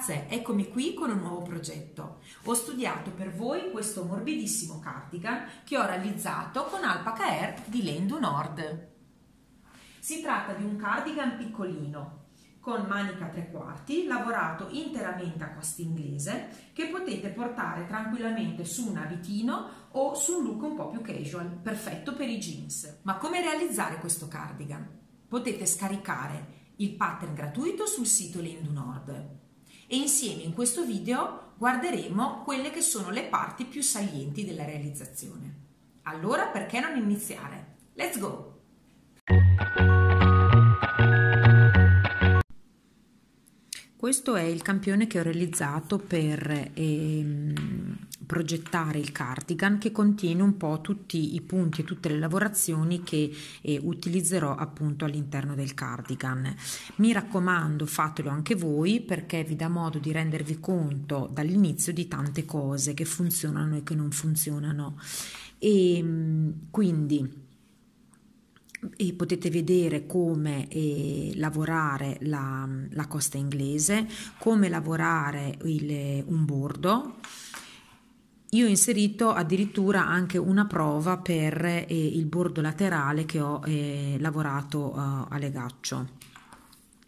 Ragazze, eccomi qui con un nuovo progetto. Ho studiato per voi questo morbidissimo cardigan che ho realizzato con Alpaca Air di Lendu Nord. Si tratta di un cardigan piccolino con manica tre quarti, lavorato interamente a quasta inglese, che potete portare tranquillamente su un abitino o su un look un po' più casual, perfetto per i jeans. Ma come realizzare questo cardigan? Potete scaricare il pattern gratuito sul sito Lendu Nord e insieme in questo video guarderemo quelle che sono le parti più salienti della realizzazione. Allora perché non iniziare? Let's go! Questo è il campione che ho realizzato per ehm, progettare il cardigan che contiene un po' tutti i punti e tutte le lavorazioni che eh, utilizzerò appunto all'interno del cardigan. Mi raccomando, fatelo anche voi perché vi dà modo di rendervi conto dall'inizio di tante cose che funzionano e che non funzionano. E ehm, quindi e potete vedere come eh, lavorare la, la, costa inglese, come lavorare il, un bordo io ho inserito addirittura anche una prova per eh, il bordo laterale che ho eh, lavorato eh, a legaccio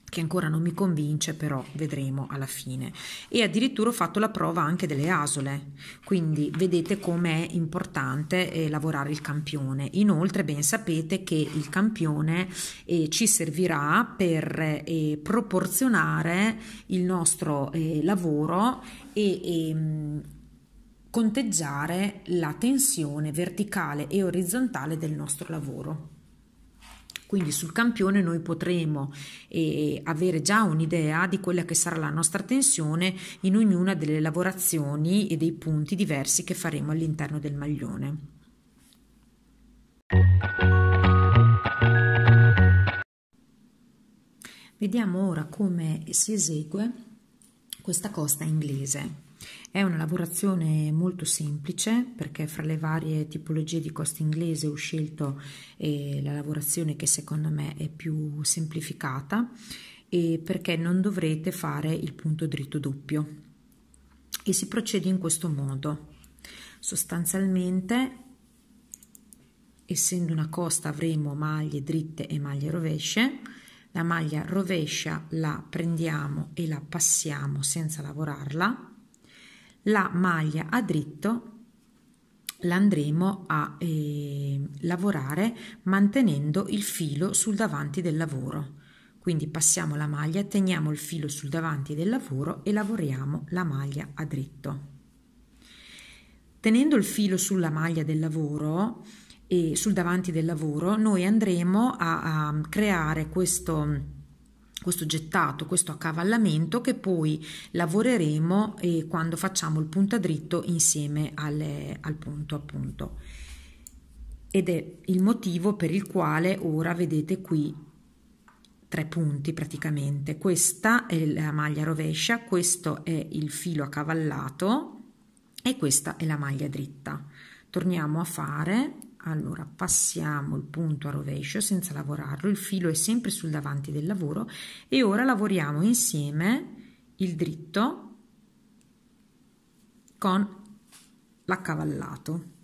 che ancora non mi convince però vedremo alla fine e addirittura ho fatto la prova anche delle asole quindi vedete com'è importante eh, lavorare il campione inoltre ben sapete che il campione eh, ci servirà per eh, proporzionare il nostro lavoro e, e ehm, conteggiare la tensione verticale e orizzontale del nostro lavoro. Quindi sul campione noi potremo eh, avere già un'idea di quella che sarà la nostra tensione in ognuna delle lavorazioni e dei punti diversi che faremo all'interno del maglione. Vediamo ora come si esegue questa costa inglese. È una lavorazione molto semplice perché fra le varie tipologie di costo inglese ho scelto eh, la lavorazione che secondo me è più semplificata e perché non dovrete fare il punto dritto doppio. E si procede in questo modo. Sostanzialmente essendo una costa avremo maglie dritte e maglie rovesce la maglia rovescia la prendiamo e la passiamo senza lavorarla la maglia a dritto l'andremo a eh, lavorare mantenendo il filo sul davanti del lavoro. Quindi passiamo la maglia, teniamo il filo sul davanti del lavoro e lavoriamo la maglia a dritto. Tenendo il filo sulla maglia del lavoro e sul davanti del lavoro, noi andremo a, a creare questo questo gettato, questo accavallamento che poi lavoreremo eh, quando facciamo il punta dritto insieme alle, al punto appunto. Ed è il motivo per il quale ora vedete qui tre punti praticamente. Questa è la maglia rovescia, questo è il filo accavallato e questa è la maglia dritta. Torniamo a fare allora passiamo il punto a rovescio senza lavorarlo, il filo è sempre sul davanti del lavoro e ora lavoriamo insieme il dritto con l'accavallato.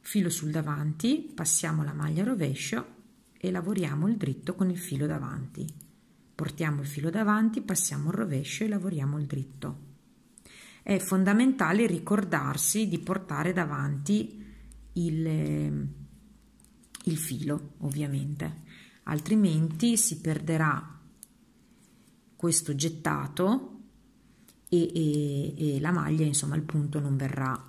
Filo sul davanti, passiamo la maglia a rovescio e lavoriamo il dritto con il filo davanti. Portiamo il filo davanti, passiamo il rovescio e lavoriamo il dritto è fondamentale ricordarsi di portare davanti il, ehm, il filo, ovviamente, altrimenti si perderà questo gettato e, e, e, la maglia, insomma, il punto non verrà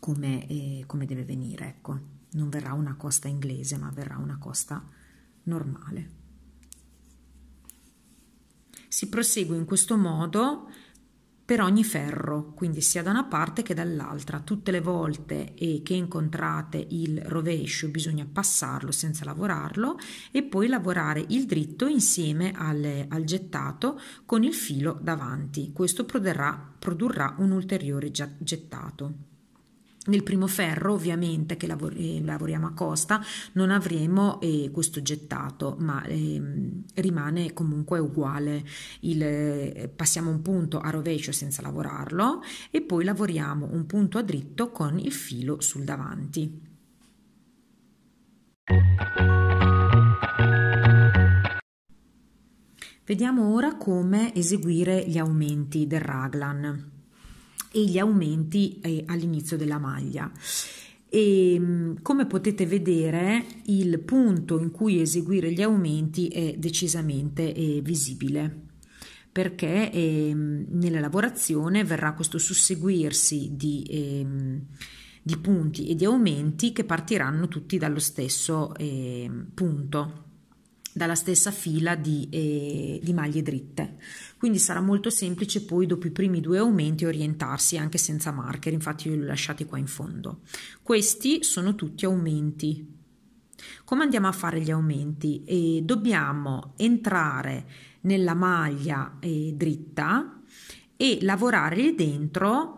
come, eh, come deve venire, ecco, non verrà una costa inglese, ma verrà una costa normale. Si prosegue in questo modo per ogni ferro, quindi sia da una parte che dall'altra. Tutte le volte eh, che incontrate il rovescio bisogna passarlo senza lavorarlo e poi lavorare il dritto insieme al, al gettato con il filo davanti. Questo produrrà, produrrà un ulteriore gettato. Nel primo ferro, ovviamente, che lavor- eh, lavoriamo a costa, non avremo eh, questo gettato, ma eh, rimane comunque uguale. Il, eh, passiamo un punto a rovescio senza lavorarlo e poi lavoriamo un punto a dritto con il filo sul davanti. Vediamo ora come eseguire gli aumenti del raglan e gli aumenti eh, all'inizio della maglia. E, ehm, come potete vedere il punto in cui eseguire gli aumenti è decisamente eh, visibile perché eh, nella lavorazione verrà questo susseguirsi di, eh, di, punti e di aumenti che partiranno tutti dallo stesso ehm, punto dalla stessa fila di, eh, di maglie dritte. Quindi sarà molto semplice poi dopo i primi due aumenti orientarsi anche senza marker, infatti io li ho lasciati qua in fondo. Questi sono tutti aumenti. Come andiamo a fare gli aumenti? Eh, dobbiamo entrare nella maglia eh, dritta e lavorare dentro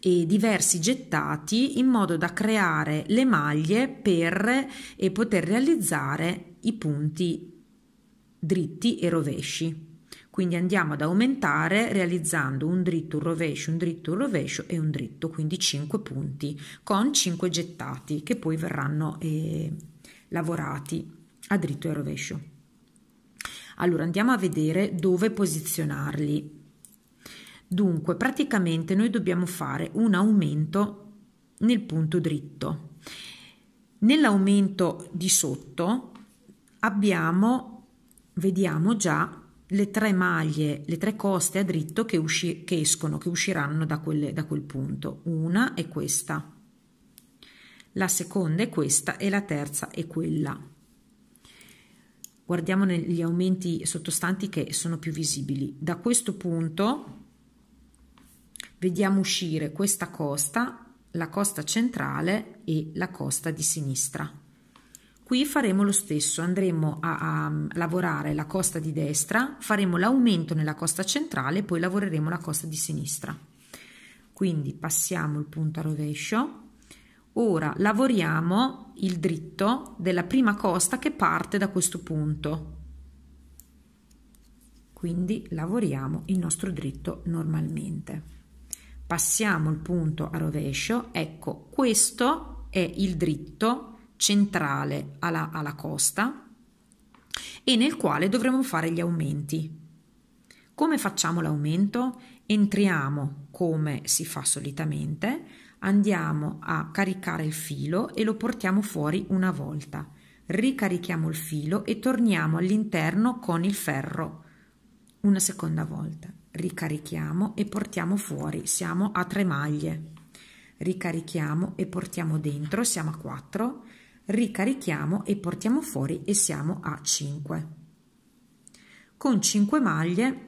e diversi gettati in modo da creare le maglie per eh, poter realizzare i punti dritti e rovesci. Quindi andiamo ad aumentare realizzando un dritto, un rovescio, un dritto, un rovescio e un dritto, quindi 5 punti con 5 gettati che poi verranno eh, lavorati a dritto e rovescio. Allora andiamo a vedere dove posizionarli. Dunque, praticamente noi dobbiamo fare un aumento nel punto dritto. Nell'aumento di sotto abbiamo, vediamo già le tre maglie, le tre coste a dritto che, usci, che escono, che usciranno da, quelle, da quel punto. Una è questa, la seconda è questa e la terza è quella. Guardiamo negli aumenti sottostanti che sono più visibili. Da questo punto vediamo uscire questa costa, la costa centrale e la costa di sinistra. Qui faremo lo stesso, andremo a, a, mm, lavorare la costa di destra, faremo l'aumento nella costa centrale, poi lavoreremo la costa di sinistra. Quindi passiamo il punto a rovescio. Ora lavoriamo il dritto della prima costa che parte da questo punto. Quindi lavoriamo il nostro dritto normalmente. Passiamo il punto a rovescio. Ecco, questo è il dritto centrale alla, alla costa e nel quale dovremo fare gli aumenti. Come facciamo l'aumento? Entriamo come si fa solitamente, andiamo a caricare il filo e lo portiamo fuori una volta. Ricarichiamo il filo e torniamo all'interno con il ferro una seconda volta. Ricarichiamo e portiamo fuori, siamo a tre maglie. Ricarichiamo e portiamo dentro, siamo a quattro ricarichiamo e portiamo fuori e siamo a 5 con 5 maglie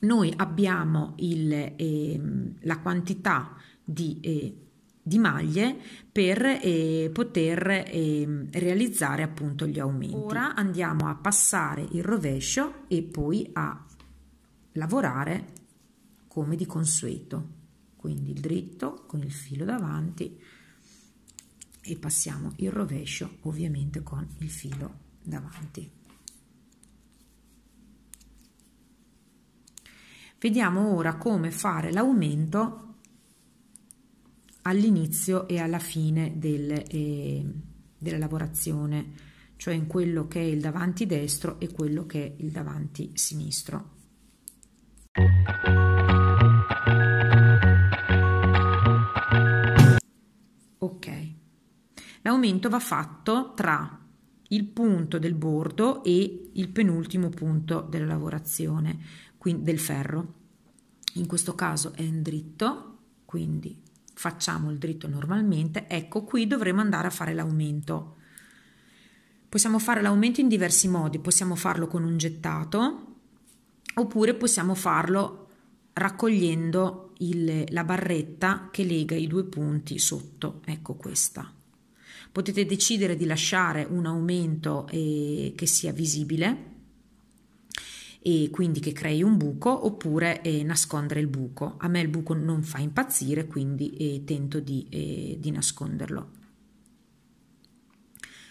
noi abbiamo il, eh, la quantità di, eh, di maglie per eh, poter ehm, realizzare appunto gli aumenti ora andiamo a passare il rovescio e poi a lavorare come di consueto quindi il dritto con il filo davanti e passiamo il rovescio ovviamente con il filo davanti vediamo ora come fare l'aumento all'inizio e alla fine del, eh, della lavorazione cioè in quello che è il davanti destro e quello che è il davanti sinistro L'aumento va fatto tra il punto del bordo e il penultimo punto della lavorazione, quindi del ferro. In questo caso è un dritto, quindi facciamo il dritto normalmente, ecco qui dovremo andare a fare l'aumento. Possiamo fare l'aumento in diversi modi, possiamo farlo con un gettato oppure possiamo farlo raccogliendo il, la barretta che lega i due punti sotto, ecco questa potete decidere di lasciare un aumento eh, che sia visibile e quindi che crei un buco oppure eh, nascondere il buco. A me il buco non fa impazzire, quindi eh, tento di, eh, di, nasconderlo.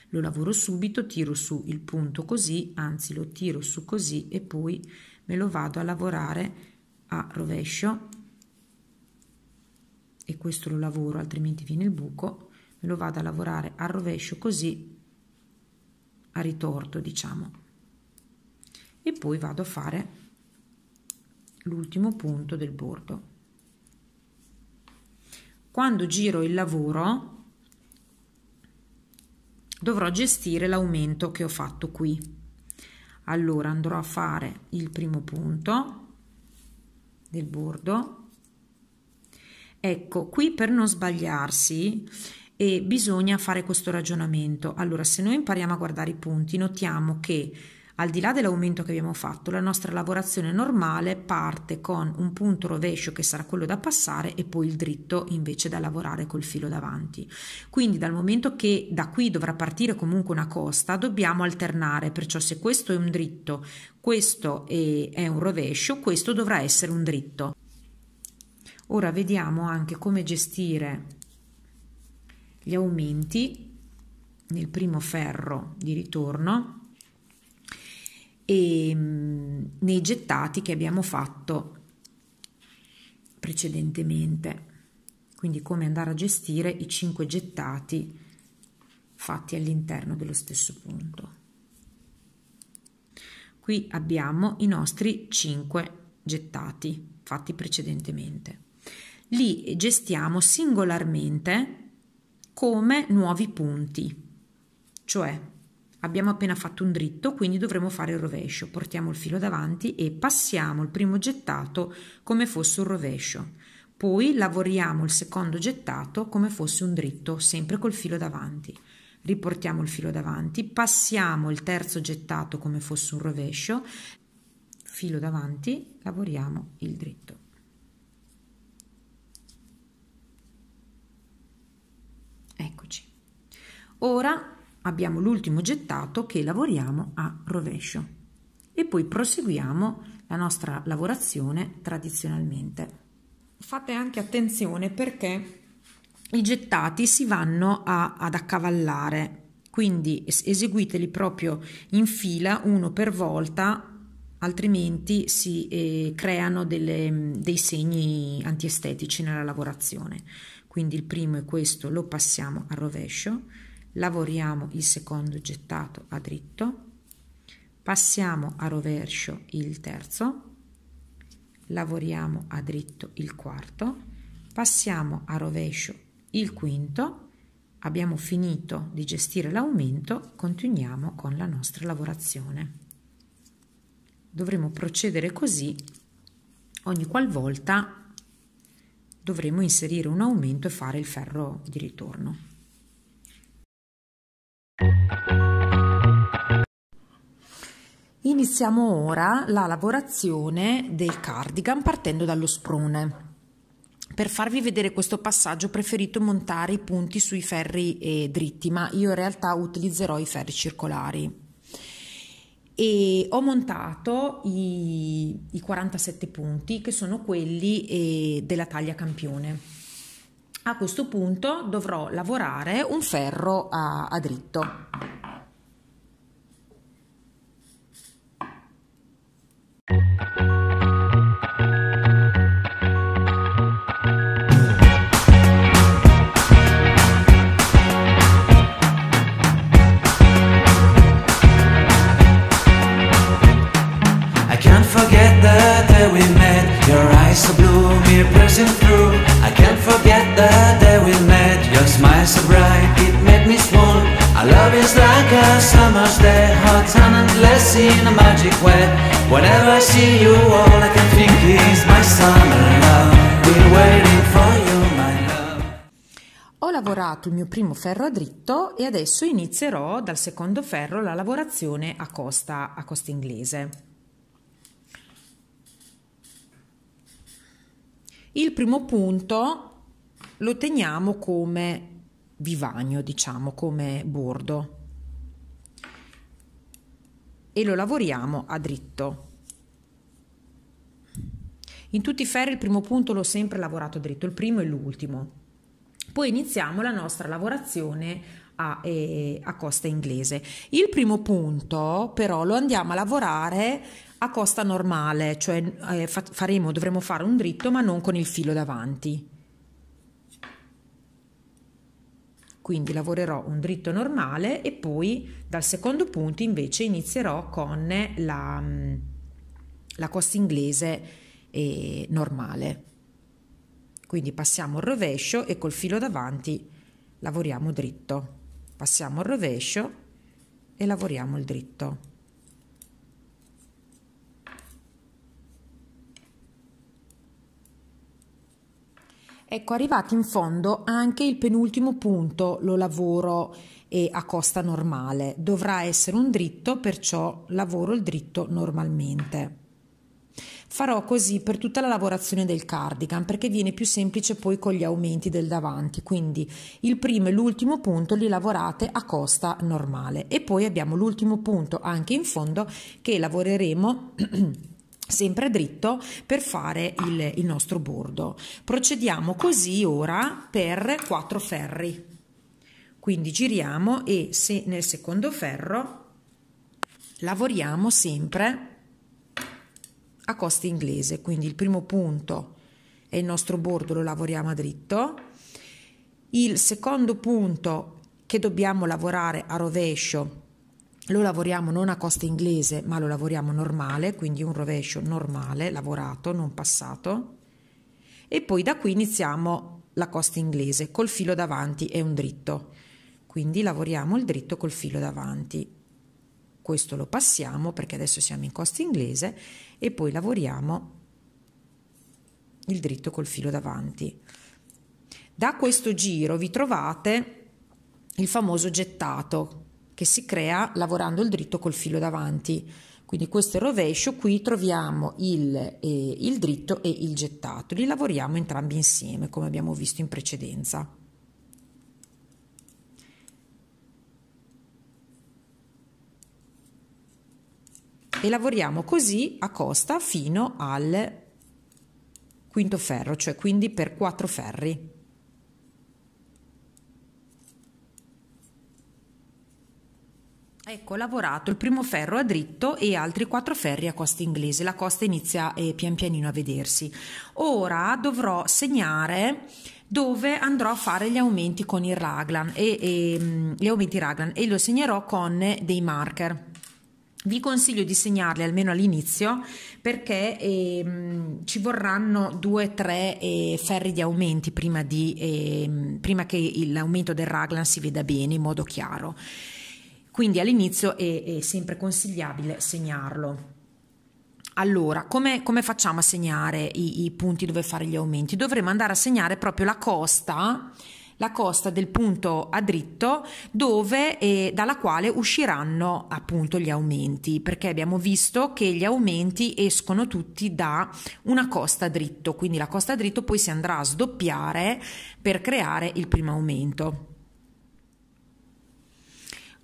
Lo lavoro subito, tiro su il punto così, anzi lo tiro su così e poi me lo vado a lavorare a rovescio e questo lo lavoro altrimenti viene il buco lo vado a lavorare a rovescio così a ritorto diciamo e poi vado a fare l'ultimo punto del bordo quando giro il lavoro dovrò gestire l'aumento che ho fatto qui allora andrò a fare il primo punto del bordo ecco qui per non sbagliarsi e bisogna fare questo ragionamento. Allora, se noi impariamo a guardare i punti, notiamo che al di là dell'aumento che abbiamo fatto, la nostra lavorazione normale parte con un punto rovescio che sarà quello da passare e poi il dritto invece da lavorare col filo davanti. Quindi dal momento che da qui dovrà partire comunque una costa, dobbiamo alternare, perciò se questo è un dritto, questo è un rovescio, questo dovrà essere un dritto. Ora vediamo anche come gestire gli aumenti nel primo ferro di ritorno e mm, nei gettati che abbiamo fatto precedentemente. Quindi come andare a gestire i cinque gettati fatti all'interno dello stesso punto. Qui abbiamo i nostri cinque gettati fatti precedentemente. Li gestiamo singolarmente come nuovi punti. Cioè, abbiamo appena fatto un dritto, quindi dovremo fare il rovescio. Portiamo il filo davanti e passiamo il primo gettato come fosse un rovescio. Poi lavoriamo il secondo gettato come fosse un dritto, sempre col filo davanti. Riportiamo il filo davanti, passiamo il terzo gettato come fosse un rovescio, filo davanti, lavoriamo il dritto. Eccoci. Ora abbiamo l'ultimo gettato che lavoriamo a rovescio e poi proseguiamo la nostra lavorazione tradizionalmente. Fate anche attenzione perché i gettati si vanno a, ad accavallare, quindi eseguiteli proprio in fila uno per volta altrimenti si eh, creano delle, dei segni antiestetici nella lavorazione. Quindi il primo è questo, lo passiamo a rovescio, lavoriamo il secondo gettato a dritto, passiamo a rovescio il terzo, lavoriamo a dritto il quarto, passiamo a rovescio il quinto, abbiamo finito di gestire l'aumento, continuiamo con la nostra lavorazione. Dovremo procedere così ogni qualvolta dovremo inserire un aumento e fare il ferro di ritorno. Iniziamo ora la lavorazione del cardigan partendo dallo sprone. Per farvi vedere questo passaggio ho preferito montare i punti sui ferri eh, dritti, ma io in realtà utilizzerò i ferri circolari e ho montato i, i 47 punti che sono quelli eh, della taglia campione. A questo punto dovrò lavorare un ferro a, a dritto. so blue, mirror pressing through. I can't forget the day we met. Your smile so bright, it made me swoon. Our love is like a summer's day, hot and endless in a magic way. Whenever I see you, all I can think is my summer love. Been waiting for you, Ho lavorato il mio primo ferro a dritto e adesso inizierò dal secondo ferro la lavorazione a costa, a costa inglese. Il primo punto lo teniamo come vivagno, diciamo, come bordo e lo lavoriamo a dritto. In tutti i ferri il primo punto l'ho sempre lavorato dritto, il primo e l'ultimo. Poi iniziamo la nostra lavorazione a, eh, a costa inglese. Il primo punto però lo andiamo a lavorare a costa normale, cioè eh, faremo, dovremo fare un dritto ma non con il filo davanti. Quindi lavorerò un dritto normale e poi dal secondo punto invece inizierò con la, mm, la costa inglese eh, normale. Quindi passiamo il rovescio e col filo davanti lavoriamo dritto. Passiamo il rovescio e lavoriamo il dritto. Ecco, arrivati in fondo anche il penultimo punto, lo lavoro e eh, a costa normale. Dovrà essere un dritto, perciò lavoro il dritto normalmente. Farò così per tutta la lavorazione del cardigan perché viene più semplice poi con gli aumenti del davanti, quindi il primo e l'ultimo punto li lavorate a costa normale e poi abbiamo l'ultimo punto anche in fondo che lavoreremo sempre dritto per fare il, il nostro bordo. Procediamo così ora per quattro ferri. Quindi giriamo e se nel secondo ferro lavoriamo sempre a costa inglese, quindi il primo punto è il nostro bordo, lo lavoriamo a dritto. Il secondo punto che dobbiamo lavorare a rovescio lo lavoriamo non a costa inglese ma lo lavoriamo normale, quindi un rovescio normale, lavorato, non passato e poi da qui iniziamo la costa inglese col filo davanti e un dritto, quindi lavoriamo il dritto col filo davanti. Questo lo passiamo perché adesso siamo in costa inglese e poi lavoriamo il dritto col filo davanti. Da questo giro vi trovate il famoso gettato che si crea lavorando il dritto col filo davanti. Quindi questo è il rovescio, qui troviamo il, eh, il dritto e il gettato, li lavoriamo entrambi insieme come abbiamo visto in precedenza. E lavoriamo così a costa fino al quinto ferro, cioè quindi per quattro ferri. Ecco, lavorato il primo ferro a dritto e altri quattro ferri a costa inglese. La costa inizia eh, pian pianino a vedersi. Ora dovrò segnare dove andrò a fare gli aumenti con il raglan e, e, mm, gli aumenti raglan e lo segnerò con dei marker. Vi consiglio di segnarli almeno all'inizio perché ehm, ci vorranno due o tre eh, ferri di aumenti prima, di, ehm, prima che l'aumento del raglan si veda bene in modo chiaro. Quindi all'inizio è, è sempre consigliabile segnarlo. Allora, come, come, facciamo a segnare i, i, punti dove fare gli aumenti? Dovremmo andare a segnare proprio la costa, la costa del punto a dritto dove, eh, dalla quale usciranno appunto gli aumenti, perché abbiamo visto che gli aumenti escono tutti da una costa a dritto, quindi la costa a dritto poi si andrà a sdoppiare per creare il primo aumento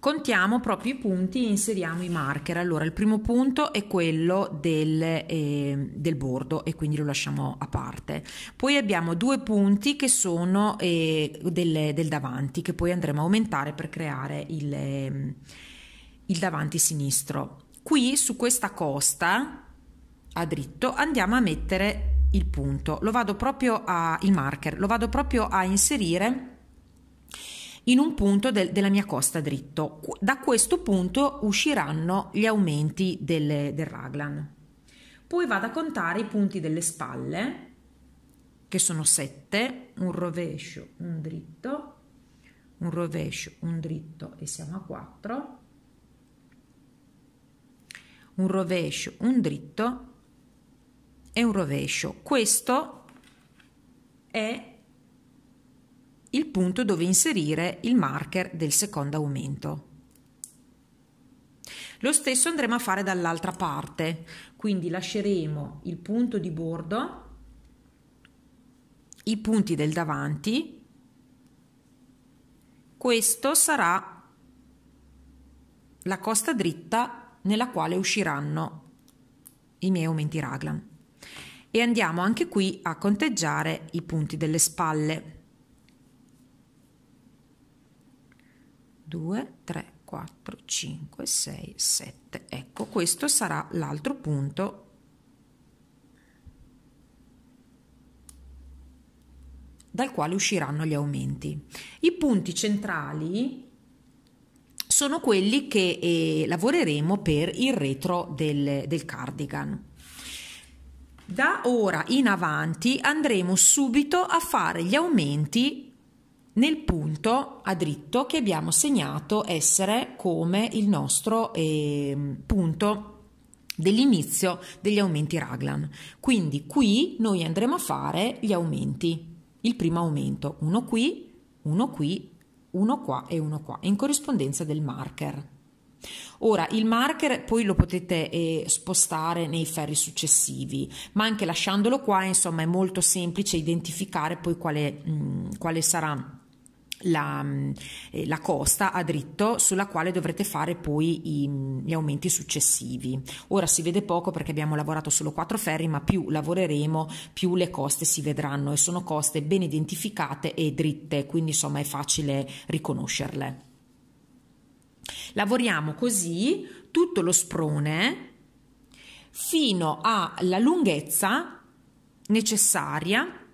contiamo proprio i punti e inseriamo i marker. Allora, il primo punto è quello del, eh, del bordo e quindi lo lasciamo a parte. Poi abbiamo due punti che sono eh, del, del, davanti, che poi andremo a aumentare per creare il, ehm, il davanti sinistro. Qui su questa costa a dritto andiamo a mettere il punto, lo vado proprio a, il marker, lo vado proprio a inserire in un punto del, della mia costa dritto. Da questo punto usciranno gli aumenti delle, del raglan. Poi vado a contare i punti delle spalle, che sono 7, un rovescio, un dritto, un rovescio, un dritto e siamo a 4, un rovescio, un dritto e un rovescio. Questo è il punto dove inserire il marker del secondo aumento. Lo stesso andremo a fare dall'altra parte, quindi lasceremo il punto di bordo, i punti del davanti, questo sarà la costa dritta nella quale usciranno i miei aumenti raglan e andiamo anche qui a conteggiare i punti delle spalle 2, 3, 4, 5, 6, 7. Ecco, questo sarà l'altro punto dal quale usciranno gli aumenti. I punti centrali sono quelli che eh, lavoreremo per il retro del, del cardigan. Da ora in avanti andremo subito a fare gli aumenti nel punto a dritto che abbiamo segnato essere come il nostro eh, punto dell'inizio degli aumenti Raglan. Quindi qui noi andremo a fare gli aumenti. Il primo aumento, uno qui, uno qui, uno qua e uno qua, in corrispondenza del marker. Ora, il marker poi lo potete eh, spostare nei ferri successivi, ma anche lasciandolo qua, insomma, è molto semplice identificare poi quale, mh, mm, quale sarà la, mm, eh, la, costa a dritto sulla quale dovrete fare poi i, mm, gli aumenti successivi. Ora si vede poco perché abbiamo lavorato solo quattro ferri, ma più lavoreremo, più le coste si vedranno e sono coste ben identificate e dritte, quindi insomma è facile riconoscerle. Lavoriamo così tutto lo sprone fino alla lunghezza necessaria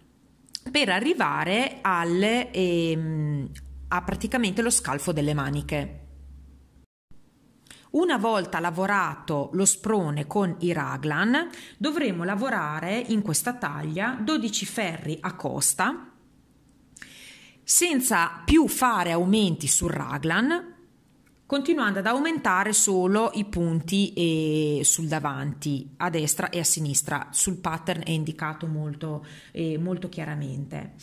per arrivare al, ehm, a praticamente lo scalfo delle maniche. Una volta lavorato lo sprone con i raglan, dovremo lavorare in questa taglia 12 ferri a costa senza più fare aumenti sul raglan continuando ad aumentare solo i punti eh, sul davanti, a destra e a sinistra. Sul pattern è indicato molto, eh, molto chiaramente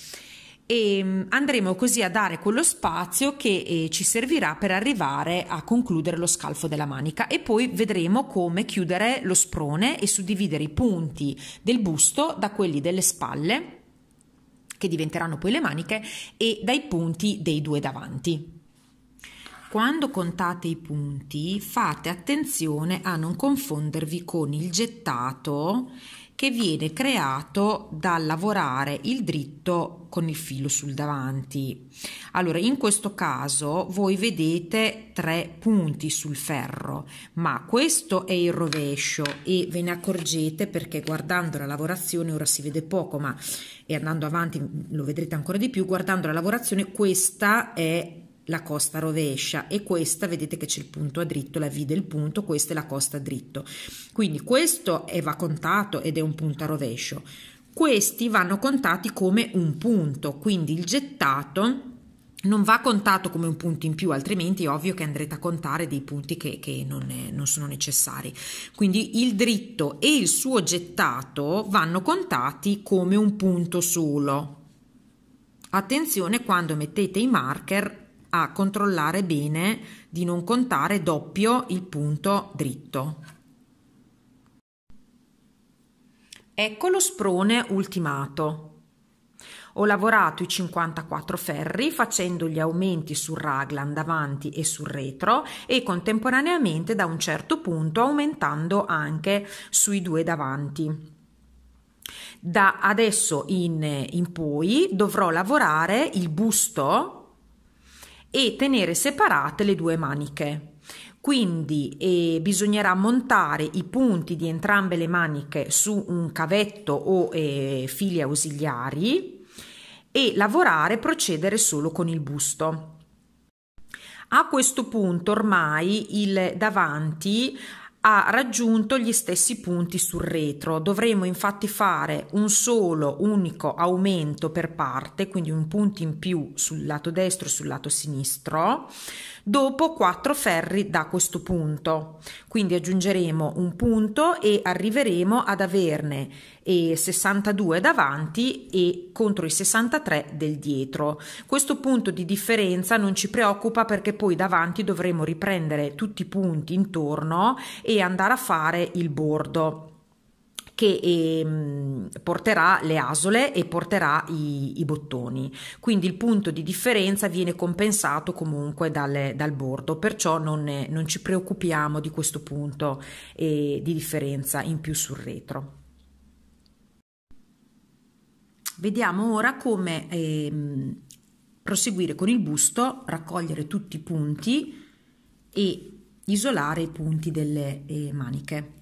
e ehm, andremo così a dare quello spazio che eh, ci servirà per arrivare a concludere lo scalfo della manica e poi vedremo come chiudere lo sprone e suddividere i punti del busto da quelli delle spalle che diventeranno poi le maniche e dai punti dei due davanti. Quando contate i punti fate attenzione a non confondervi con il gettato che viene creato dal lavorare il dritto con il filo sul davanti. Allora, in questo caso voi vedete tre punti sul ferro, ma questo è il rovescio e ve ne accorgete perché guardando la lavorazione ora si vede poco, ma e andando avanti lo vedrete ancora di più, guardando la lavorazione questa è la costa rovescia e questa vedete che c'è il punto a dritto, la V del punto, questa è la costa a dritto. Quindi questo è, va contato ed è un punto a rovescio. Questi vanno contati come un punto, quindi il gettato non va contato come un punto in più, altrimenti è ovvio che andrete a contare dei punti che, che non, è, non, sono necessari. Quindi il dritto e il suo gettato vanno contati come un punto solo. Attenzione quando mettete i marker a controllare bene di non contare doppio il punto dritto. Ecco lo sprone ultimato. Ho lavorato i 54 ferri facendo gli aumenti sul raglan davanti e sul retro e contemporaneamente da un certo punto aumentando anche sui due davanti. Da adesso in, in poi dovrò lavorare il busto e tenere separate le due maniche. Quindi eh, bisognerà montare i punti di entrambe le maniche su un cavetto o eh, fili ausiliari e lavorare, procedere solo con il busto. A questo punto ormai il davanti ha raggiunto gli stessi punti sul retro. Dovremo infatti fare un solo unico aumento per parte, quindi un punto in più sul lato destro e sul lato sinistro, dopo quattro ferri da questo punto. Quindi aggiungeremo un punto e arriveremo ad averne e 62 davanti e contro i 63 del dietro. Questo punto di differenza non ci preoccupa perché poi davanti dovremo riprendere tutti i punti intorno e andare a fare il bordo che ehm, porterà le asole e porterà i, i, bottoni. Quindi il punto di differenza viene compensato comunque dalle, dal bordo, perciò non, non, ci preoccupiamo di questo punto eh, di differenza in più sul retro. Vediamo ora come eh, proseguire con il busto, raccogliere tutti i punti e isolare i punti delle eh, maniche.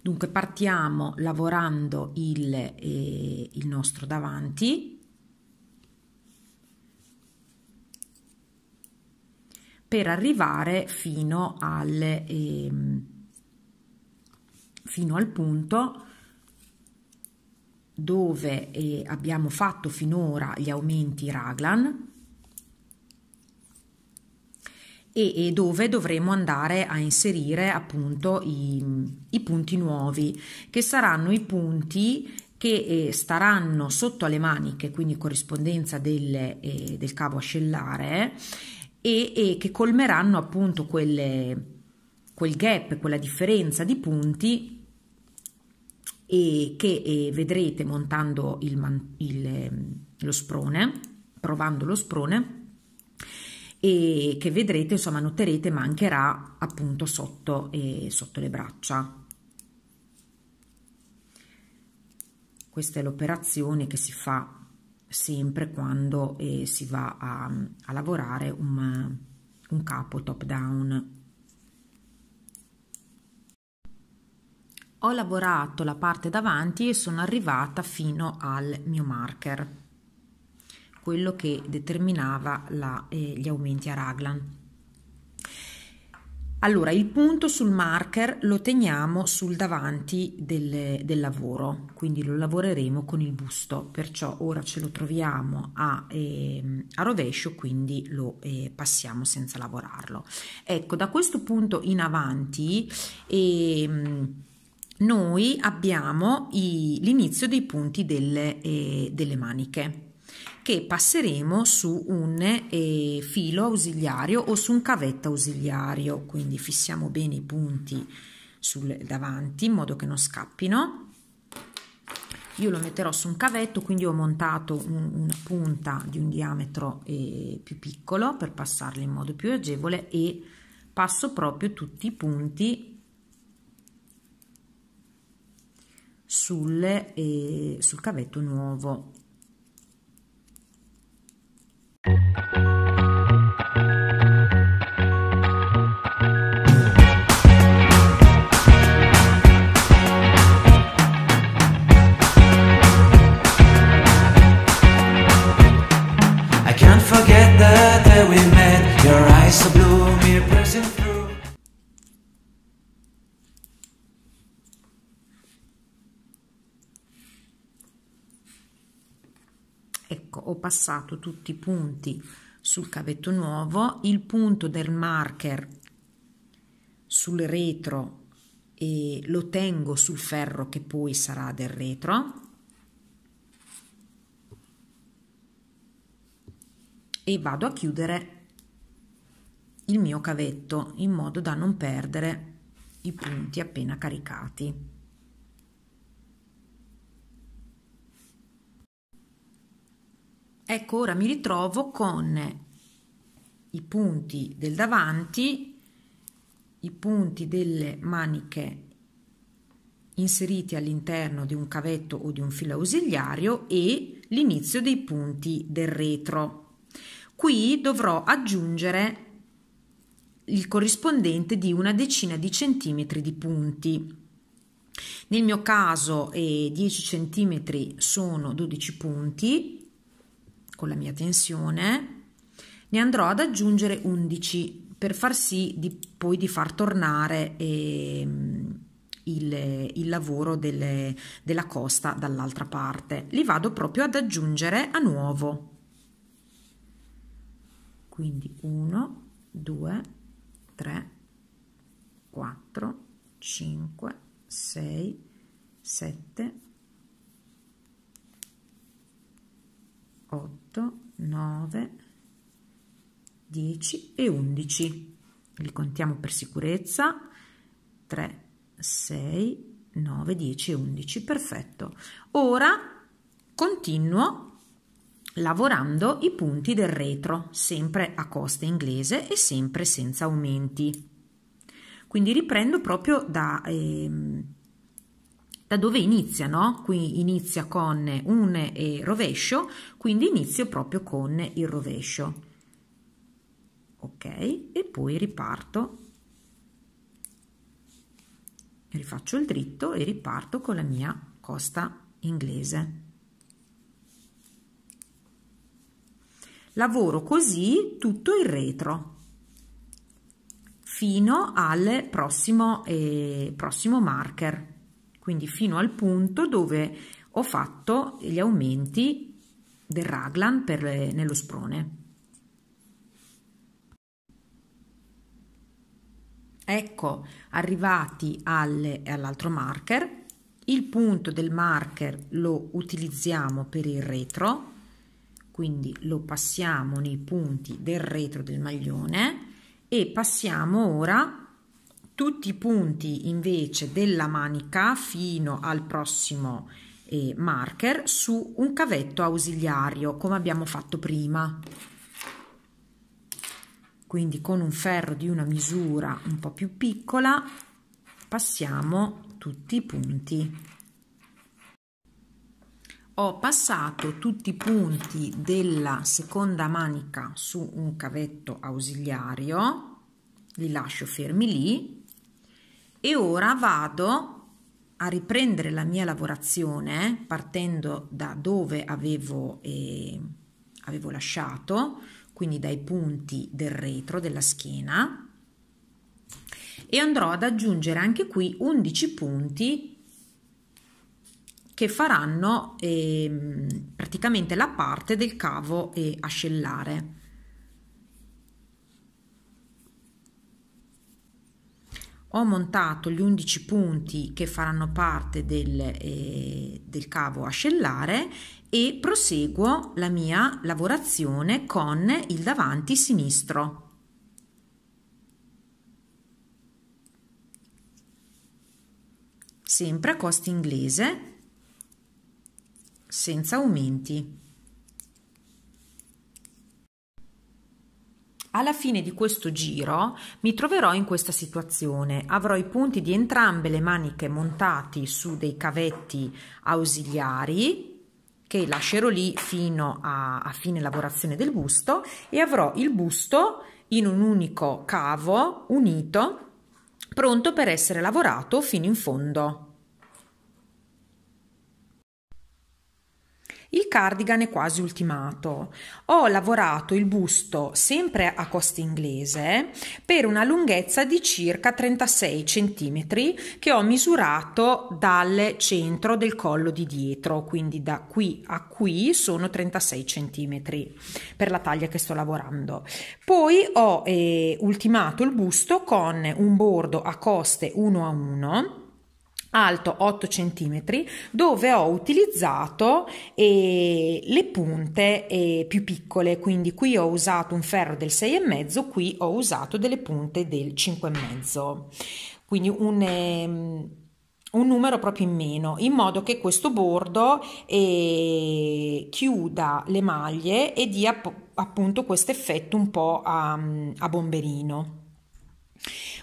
Dunque partiamo lavorando il, eh, il nostro davanti. per arrivare fino al, ehm, fino al punto dove eh, abbiamo fatto finora gli aumenti Raglan e, e dove dovremo andare a inserire appunto i, i punti nuovi che saranno i punti che eh, staranno sotto alle maniche quindi corrispondenza del, eh, del cavo ascellare e, e, che colmeranno appunto quelle, quel gap, quella differenza di punti e che vedrete montando il il, ehm, lo sprone, provando lo sprone e che vedrete, insomma noterete, mancherà appunto sotto, eh, sotto le braccia. Questa è l'operazione che si fa sempre quando eh, si va a, a lavorare un, un capo top down ho lavorato la parte davanti e sono arrivata fino al mio marker, quello che determinava la, eh, gli aumenti a raglan. Allora, il punto sul marker lo teniamo sul davanti del, del, lavoro, quindi lo lavoreremo con il busto, perciò ora ce lo troviamo a, eh, a rovescio, quindi lo eh, passiamo senza lavorarlo. Ecco, da questo punto in avanti... Eh, noi abbiamo i, l'inizio dei punti delle, eh, delle, maniche che passeremo su un eh, filo ausiliario o su un cavetto ausiliario, quindi fissiamo bene i punti sul davanti in modo che non scappino. Io lo metterò su un cavetto, quindi ho montato un, una punta di un diametro eh, più piccolo per passarla in modo più agevole e passo proprio tutti i punti sul, eh, sul cavetto nuovo passato tutti i punti sul cavetto nuovo, il punto del marker sul retro e lo tengo sul ferro che poi sarà del retro e vado a chiudere il mio cavetto in modo da non perdere i punti appena caricati. Ecco, ora mi ritrovo con i punti del davanti, i punti delle maniche inseriti all'interno di un cavetto o di un filo ausiliario e l'inizio dei punti del retro. Qui dovrò aggiungere il corrispondente di una decina di centimetri di punti. Nel mio caso eh, 10 centimetri sono 12 punti, con la mia tensione, ne andrò ad aggiungere 11 per far sì di, poi di far tornare eh, il, il, lavoro delle, della costa dall'altra parte. Li vado proprio ad aggiungere a nuovo. Quindi 1, 2, 3, 4, 5, 6, 7, 8, 9, 10 e 11. Li contiamo per sicurezza. 3, 6, 9, 10 e 11. Perfetto. Ora continuo lavorando i punti del retro, sempre a costa inglese e sempre senza aumenti. Quindi riprendo proprio da... Ehm, da dove inizia, no? Qui inizia con un eh, rovescio, quindi inizio proprio con il rovescio. Ok, e poi riparto. Rifaccio il dritto e riparto con la mia costa inglese. Lavoro così tutto il retro fino al prossimo, eh, prossimo marker quindi fino al punto dove ho fatto gli aumenti del raglan per, nello sprone. Ecco, arrivati al, all'altro marker, il punto del marker lo utilizziamo per il retro, quindi lo passiamo nei punti del retro del maglione e passiamo ora tutti i punti invece della manica fino al prossimo eh, marker su un cavetto ausiliario come abbiamo fatto prima. Quindi con un ferro di una misura un po' più piccola passiamo tutti i punti ho passato tutti i punti della seconda manica su un cavetto ausiliario, li lascio fermi lì e ora vado a riprendere la mia lavorazione partendo da dove avevo, eh, avevo lasciato, quindi dai punti del retro della schiena e andrò ad aggiungere anche qui 11 punti che faranno eh, praticamente la parte del cavo eh, ascellare. ho montato gli 11 punti che faranno parte del, eh, del cavo ascellare e proseguo la mia lavorazione con il davanti sinistro. Sempre a costo inglese, senza aumenti. Alla fine di questo giro mi troverò in questa situazione, avrò i punti di entrambe le maniche montati su dei cavetti ausiliari che lascerò lì fino a, a fine lavorazione del busto e avrò il busto in un unico cavo unito pronto per essere lavorato fino in fondo. Il cardigan è quasi ultimato. Ho lavorato il busto sempre a costa inglese per una lunghezza di circa 36 cm che ho misurato dal centro del collo di dietro, quindi da qui a qui sono 36 cm per la taglia che sto lavorando. Poi ho eh, ultimato il busto con un bordo a coste 1 a 1 alto 8 cm dove ho utilizzato eh, le punte eh, più piccole quindi qui ho usato un ferro del 6,5 qui ho usato delle punte del 5,5 quindi un, eh, un numero proprio in meno in modo che questo bordo eh, chiuda le maglie e dia appunto questo effetto un po' a, a bomberino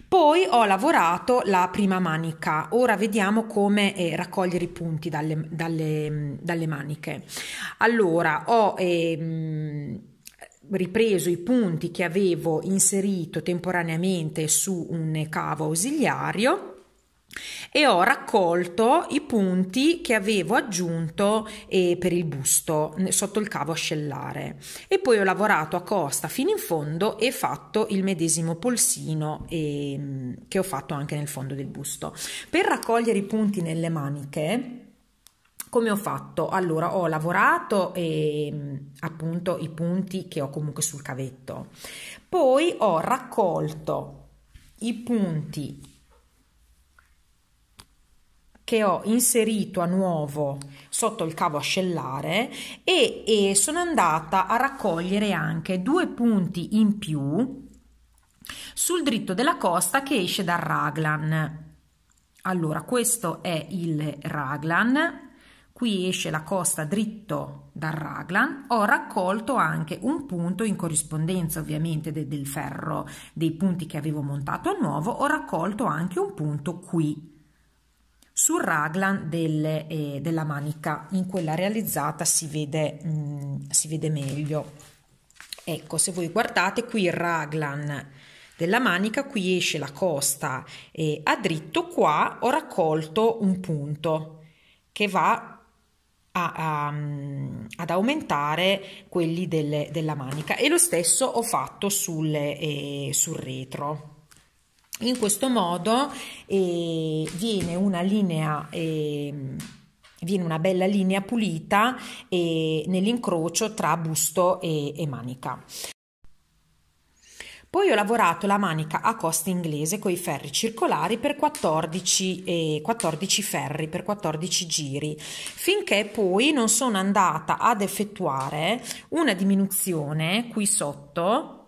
poi ho lavorato la prima manica, ora vediamo come eh, raccogliere i punti dalle, dalle, dalle maniche. Allora, ho... Eh, ripreso i punti che avevo inserito temporaneamente su un cavo ausiliario e ho raccolto i punti che avevo aggiunto eh, per il busto sotto il cavo ascellare e poi ho lavorato a costa fino in fondo e fatto il medesimo polsino eh, che ho fatto anche nel fondo del busto per raccogliere i punti nelle maniche come ho fatto? Allora ho lavorato eh, appunto i punti che ho comunque sul cavetto, poi ho raccolto i punti che ho inserito a nuovo sotto il cavo ascellare e, e sono andata a raccogliere anche due punti in più sul dritto della costa che esce dal raglan. Allora, questo è il raglan. Qui esce la costa dritto dal raglan. Ho raccolto anche un punto in corrispondenza ovviamente de, del ferro, dei punti che avevo montato a nuovo. Ho raccolto anche un punto qui sul raglan delle, eh, della manica, in quella realizzata si vede, mh, mm, si vede meglio. Ecco, se voi guardate qui il raglan della manica, qui esce la costa e a dritto qua ho raccolto un punto che va a, a, mm, ad aumentare quelli delle, della manica e lo stesso ho fatto sulle, eh, sul retro. In questo modo eh, viene una linea eh, viene una bella linea pulita eh, nell'incrocio tra busto e, e manica. Poi ho lavorato la manica a costa inglese con i ferri circolari per 14, eh, 14, ferri, per 14 giri, finché poi non sono andata ad effettuare una diminuzione qui sotto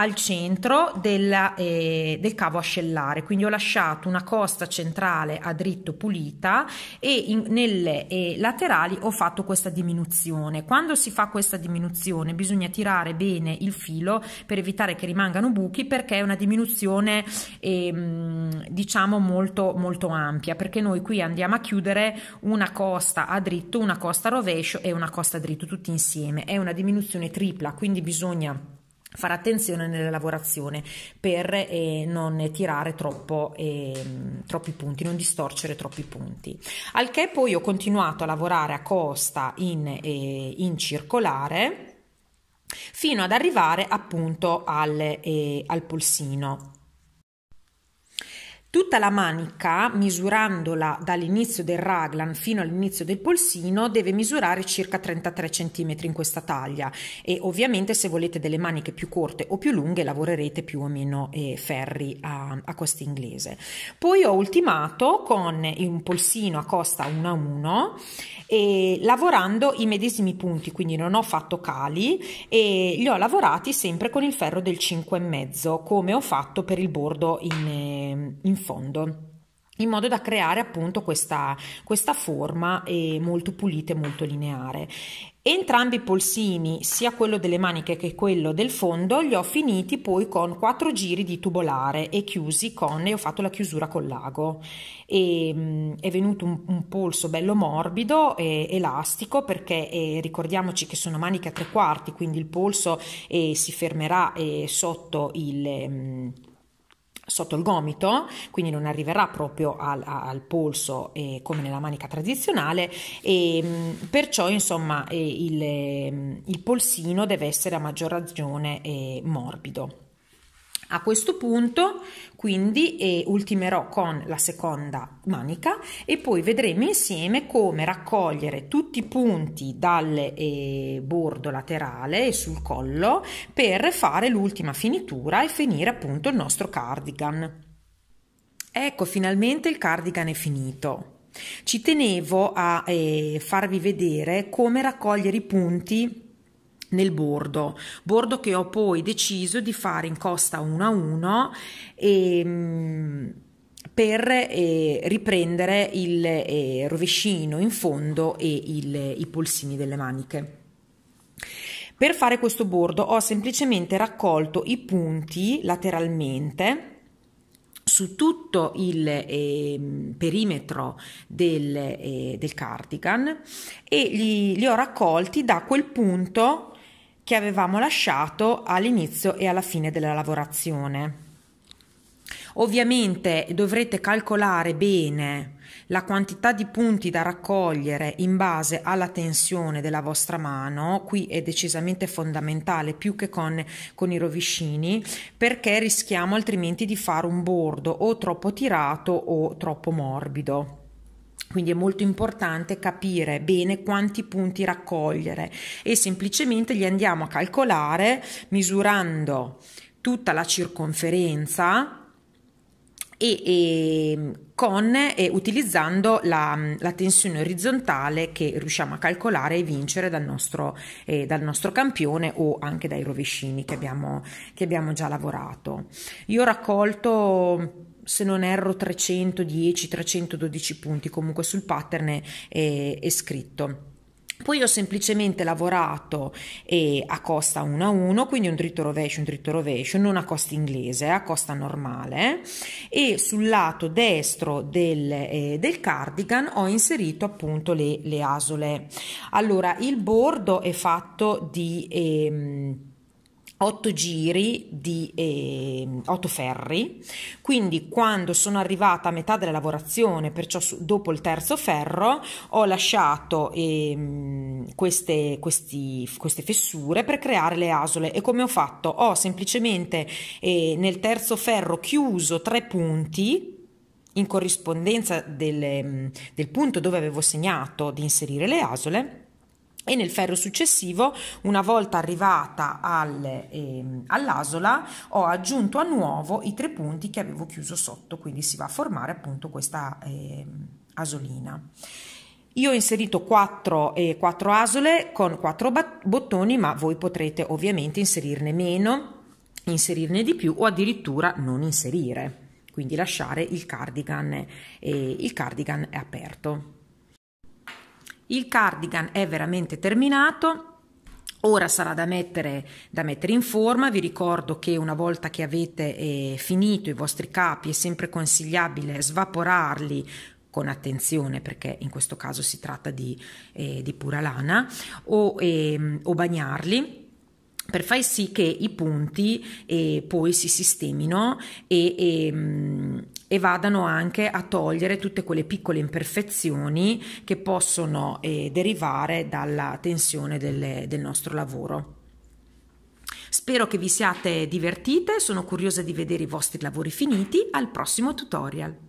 al centro della, eh, del cavo ascellare, quindi ho lasciato una costa centrale a dritto pulita e in, nelle eh, laterali ho fatto questa diminuzione. Quando si fa questa diminuzione bisogna tirare bene il filo per evitare che rimangano buchi perché è una diminuzione eh, diciamo molto molto ampia perché noi qui andiamo a chiudere una costa a dritto, una costa a rovescio e una costa a dritto tutti insieme. È una diminuzione tripla, quindi bisogna fare attenzione nella lavorazione per eh, non tirare troppo, eh, troppi punti, non distorcere troppi punti. Al che poi ho continuato a lavorare a costa in, eh, in circolare fino ad arrivare appunto al, eh, al polsino Tutta la manica, misurandola dall'inizio del raglan fino all'inizio del polsino, deve misurare circa 33 cm in questa taglia e ovviamente se volete delle maniche più corte o più lunghe lavorerete più o meno eh, ferri a, a questa inglese. Poi ho ultimato con un polsino a costa 1 a 1 e lavorando i medesimi punti, quindi non ho fatto cali e li ho lavorati sempre con il ferro del 5,5 come ho fatto per il bordo in, eh, in fondo in modo da creare appunto questa, questa forma eh, molto pulita e molto lineare. Entrambi i polsini, sia quello delle maniche che quello del fondo, li ho finiti poi con quattro giri di tubolare e chiusi con, e ho fatto la chiusura con l'ago. E, mh, mm, è venuto un, un, polso bello morbido e elastico perché eh, ricordiamoci che sono maniche a tre quarti, quindi il polso e, eh, si fermerà eh, sotto il... Mh, mm, sotto il gomito, quindi non arriverà proprio al, al polso eh, come nella manica tradizionale e mm, perciò insomma eh, il, mm, il, polsino deve essere a maggior ragione eh, morbido. A questo punto quindi eh, ultimerò con la seconda manica e poi vedremo insieme come raccogliere tutti i punti dal eh, bordo laterale e sul collo per fare l'ultima finitura e finire appunto il nostro cardigan. Ecco, finalmente il cardigan è finito. Ci tenevo a eh, farvi vedere come raccogliere i punti nel bordo, bordo che ho poi deciso di fare in costa 1 a 1 ehm, per eh, riprendere il eh, rovescino in fondo e il, i polsini delle maniche. Per fare questo bordo ho semplicemente raccolto i punti lateralmente su tutto il eh, perimetro del, eh, del, cardigan e li, li ho raccolti da quel punto che avevamo lasciato all'inizio e alla fine della lavorazione. Ovviamente dovrete calcolare bene la quantità di punti da raccogliere in base alla tensione della vostra mano, qui è decisamente fondamentale più che con, con, i rovescini, perché rischiamo altrimenti di fare un bordo o troppo tirato o troppo morbido. Quindi è molto importante capire bene quanti punti raccogliere e semplicemente li andiamo a calcolare misurando tutta la circonferenza e, e con e utilizzando la, la, tensione orizzontale che riusciamo a calcolare e vincere dal nostro, eh, dal nostro campione o anche dai rovescini che abbiamo, che abbiamo già lavorato. Io ho raccolto se non erro 310-312 punti, comunque sul pattern è, è scritto. Poi ho semplicemente lavorato e a costa 1 a 1, quindi un dritto rovescio, un dritto rovescio, non a costa inglese, a costa normale. E sul lato destro del, eh, del cardigan ho inserito appunto le, le, asole. Allora, il bordo è fatto di... Eh, 8 giri di eh, 8 ferri, quindi quando sono arrivata a metà della lavorazione, perciò su, dopo il terzo ferro, ho lasciato eh, queste, questi, queste, fessure per creare le asole e come ho fatto? Ho semplicemente eh, nel terzo ferro chiuso tre punti in corrispondenza del, ehm, del punto dove avevo segnato di inserire le asole e nel ferro successivo, una volta arrivata al, ehm, all'asola, ho aggiunto a nuovo i tre punti che avevo chiuso sotto, quindi si va a formare appunto questa ehm, asolina. Io ho inserito 4, eh, 4 asole con 4 bat- bottoni, ma voi potrete ovviamente inserirne meno, inserirne di più o addirittura non inserire, quindi lasciare il cardigan, eh, il cardigan aperto. Il cardigan è veramente terminato. Ora sarà da mettere, da mettere, in forma, vi ricordo che una volta che avete eh, finito i vostri capi è sempre consigliabile svaporarli con attenzione perché in questo caso si tratta di, eh, di pura lana o, eh, o bagnarli per far sì che i punti eh, poi si sistemino e, e, ehm, e vadano anche a togliere tutte quelle piccole imperfezioni che possono eh, derivare dalla tensione delle, del nostro lavoro. Spero che vi siate divertite, sono curiosa di vedere i vostri lavori finiti, al prossimo tutorial!